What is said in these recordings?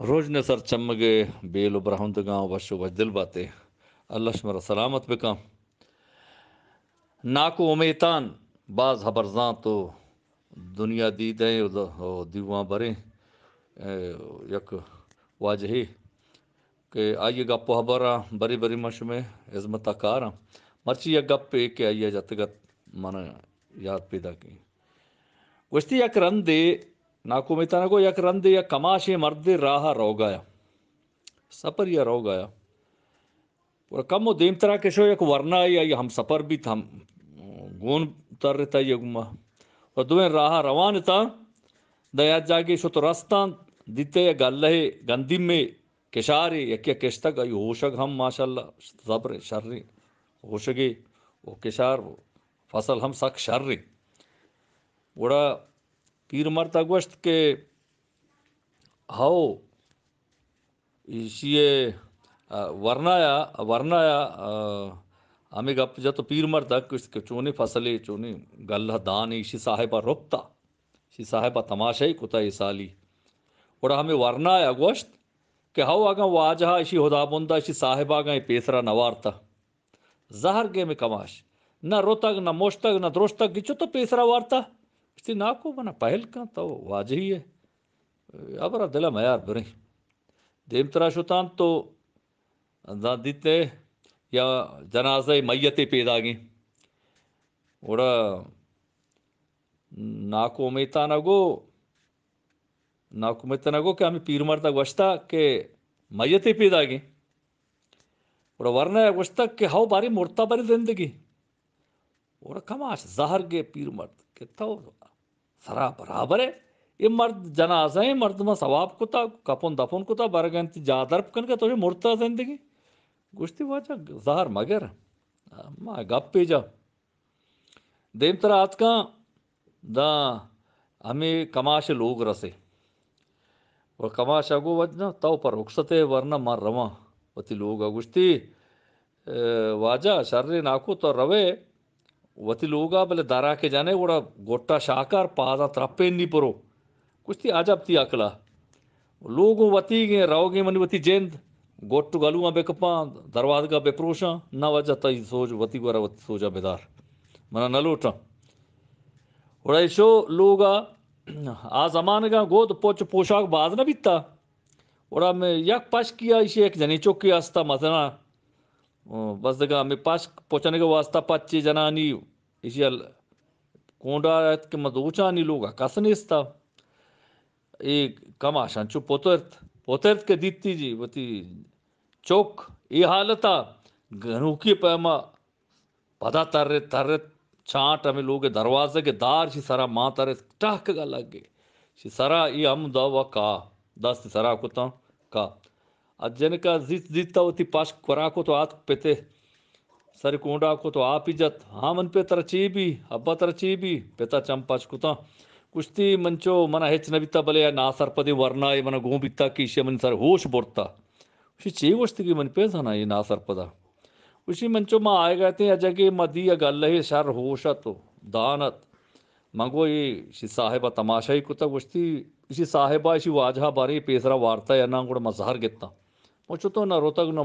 रोज़ने sir चमगे bell उबराहुंदगा वश वश दिल बाते अल्लाह शमर सलामत बिका नाको उमेतान बाज हबरजा तो दुनिया दी दें दीवा भरें यक वाजही के आइए गप हबर आ बरी बरी मश में इजमत कार आ मर्ची या गप पे के आइए जत गत मन याद पैदा की कुश्ती यक रन दे को यक रंद या कमाशे కమాషే राह రాహ రోగాయ सफर या रहो गया और कम वो देम तरह के शो एक वरना आई आई हम सफर भी था गोन तर रहता ये गुमा और दुए राह रवान था दया जागे शो तो रास्ता दीते या गल गंदी में केशारे यक या क्या किश्ता का होशक हम माशाल्लाह सबर शर्रे होशगे वो केशार फसल हम सख शर्रे बड़ा पीर मरता गोश्त के हाओ इसे वरनाया वरनाया हमें गप जत पीर मर्द इसके चोनी फसले चोनी गल दान इसी साहेबा रुकता इसी साहेबा तमाशा ही कुता साली और हमें वर्णाया गोश्त के हाओ आगा वाजहा इसी बुंदा इसी साहेबा आगा पेसरा नवारता जहर गे में कमाश ना रोतक न मोशतक ना द्रोशतक गिचो तो पेसरा वारता istinaakumana pahelkantaw waajihiye abra dela mayar birin देमतरा शुतान तो दादीते या जनाजे मैयते पेदागे ओड़ा नाको मेतानगो नाको मेतनगो के हमें पीर मरता वस्ता के मैयते पेदागे ओड़ा वर्ण वस्ता के हाउ बारी मुर्ता बारी जिंदगी और कमाश जहर गे पीर मर्द के था सरा बराबर है ये मर्द जनाजा है मर्द में सवाब कुता कपन दफन कुता बरगंती जादर्प कन का तुझे तो मुर्ता जिंदगी गुश्ती वाचा जहर मगर मा गप पे जा देम तरह आज का द हमें कमाश लोग रसे और कमाश अगो वजना तव पर उकसते वरना मर रवा वती लोग अगुश्ती वाजा शर्रे नाको तो रवे वती लोगा बल दारा के जाने वोड़ा गोटा शाकार पादा त्रप्पे निपुरो कुछ ती आजाब ती आकला लोगों वती गे राव गे मनी वती जेंद गोट्टू गालू बेकपा दरवाद का बेप्रोशा ना वजह तई सोच वती गुरा वत सोचा बेदार मना न लोटा वोड़ा ऐशो लोगा आ जमाने का गोद पोच पोशाक बाद ना बीता वोड़ा मैं यक पश किया इसे एक जनी चौकी आस्ता मतना बस मेरे पास पहुँचने का वास्ता पच्चीस जना जनानी इसी अल कोंडा के मदूचानी मतलब लोग नहीं था ये कम आशा चु पोतर्थ पोतर्थ के दीती जी वती चौक ये हालत आ घनूकी पैमा पदा तर्रे तर्रे छाट हमें लोग दरवाजे के दार शी सारा माँ तारे टहक लग गए शी सारा ये हम दवा का दस सारा कुत्ता का आ जनक जीत जीतता होती पास कराको तो आत पेते सर कोंडा को तो आप इज्जत हाँ मन पे तर ची भी अब्बा तर ची भी पेता चम पाच कुता कुश्ती मंचो मना हेच नबिता बले या ना सरपदे वरना ये मना घूम बिता की इसे मन सर होश बोरता उसी ची वस्त की मन पे था ना ये ना सरपदा उसी मंचो माँ आए गए थे अजय के दी या गल ही सर होश तो दानत मंगो ये शी साहेबा तमाशा ही कुता कुश्ती इसी साहेबा इसी वाजहा बारी पेसरा वार्ता या ना मजहर गेता ಮುಚ್ಚುತ್ತೋ ನ ರೋತಾಗ ನ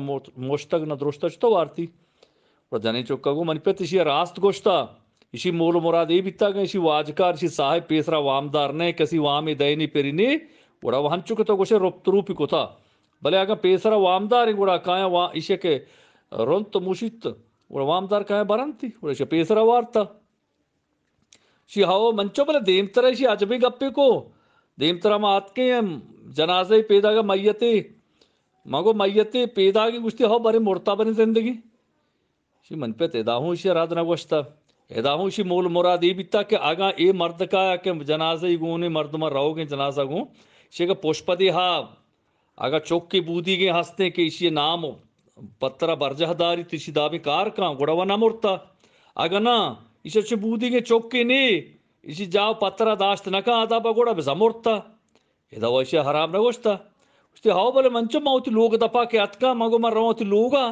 ಮೋಷ್ತಾಗ ನ ದ್ರೋಷ್ತೋ ವಾರ್ತಿ जने चौकागो मनपत इसी रास्त गोश्ता इसी मोल मुराद ए बीता गए इसी वाजकार इसी साहेब पेसरा वामदार ने कसी वाम ए दयनी पेरिनी वड़ा वहां चुके तो गोशे रोपतरूपी को था भले आगे पेसरा वामदार है वड़ा काया वा इसे के रोंत मुशित वड़ा वामदार काया बरंती वड़ा इसे पेसरा वार्ता शी हाओ मंचो भले देमतरा इसी अजबी गप्पे को देमतरा में आत के जनाजे पैदा का मैयते मगो मागो पेदा पेदागी गोश्टी हांव बरें मोरता बरें जिंदगी शी म्हणपे तेदाहू आराधना आराधनाक एदा हूँ अशी मोल मोराद ए बीता के आगा ए मर्द का के जनाजे गू मर्द मर रहो के जनाजा गू शे का पोषपति हा आगा चौक के बूदी के हंसते के इसी नाम पत्र बरजहदारी तिशी दाबी कार का गुड़वा ना मुरता आगा ना इसे बूदी के चौक के ने इसी जाओ पत्रा दाश्त नका आदा बगोड़ा बेजा मुरता हेदा वैसे हराम न गोश्ता उस्ति हावबल मंचम मावति लोग दपा के अतका मगो मर रवति लोगा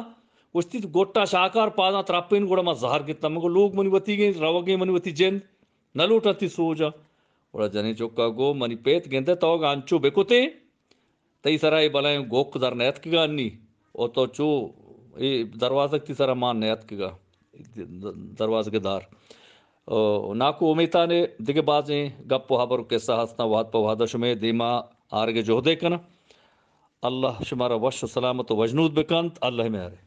उस्ति गोट्टा शाकार पादा त्रापेन गोड़ा मा जहर गितना मगो लोग मनिवती गे रवगे मनिवती जेन नलोटति सोजा ओड़ा जने चोक्का गो मनि पेत गेंद तो गांचो बेकुते तई सरा बलाय गोक दर नेत किगा अन्नी ओ तो चो ए दरवाजा की सरा मान नेत किगा दरवाजे के दार नाकू उमेता ने दिगे बाजे गप्पो हाबर के सहसना वाद पवादश में दीमा आर्गे जोह देखना আল্লাহ শুমার অবশ্য সালামত ওয়াজনুদ বেকান্ত আল্লাহ মেহারে